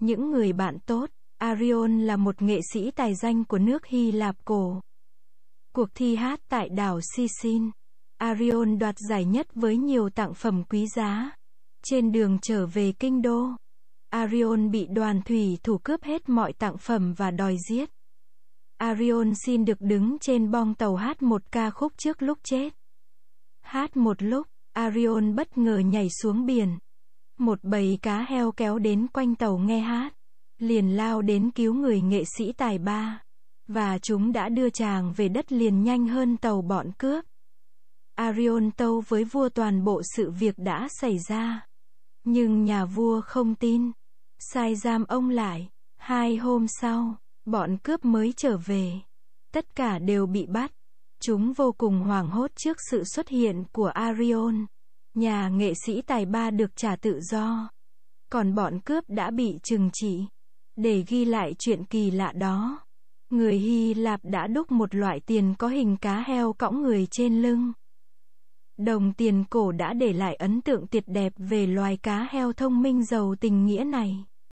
Những người bạn tốt, Arion là một nghệ sĩ tài danh của nước Hy Lạp cổ. Cuộc thi hát tại đảo Sicin, Arion đoạt giải nhất với nhiều tặng phẩm quý giá. Trên đường trở về kinh đô, Arion bị đoàn thủy thủ cướp hết mọi tặng phẩm và đòi giết. Arion xin được đứng trên bong tàu hát một ca khúc trước lúc chết. Hát một lúc, Arion bất ngờ nhảy xuống biển, một bầy cá heo kéo đến quanh tàu nghe hát, liền lao đến cứu người nghệ sĩ tài ba, và chúng đã đưa chàng về đất liền nhanh hơn tàu bọn cướp. Arion tâu với vua toàn bộ sự việc đã xảy ra, nhưng nhà vua không tin, sai giam ông lại, hai hôm sau, bọn cướp mới trở về, tất cả đều bị bắt, chúng vô cùng hoảng hốt trước sự xuất hiện của Arion. Nhà nghệ sĩ tài ba được trả tự do, còn bọn cướp đã bị trừng trị. Để ghi lại chuyện kỳ lạ đó, người Hy Lạp đã đúc một loại tiền có hình cá heo cõng người trên lưng. Đồng tiền cổ đã để lại ấn tượng tuyệt đẹp về loài cá heo thông minh giàu tình nghĩa này.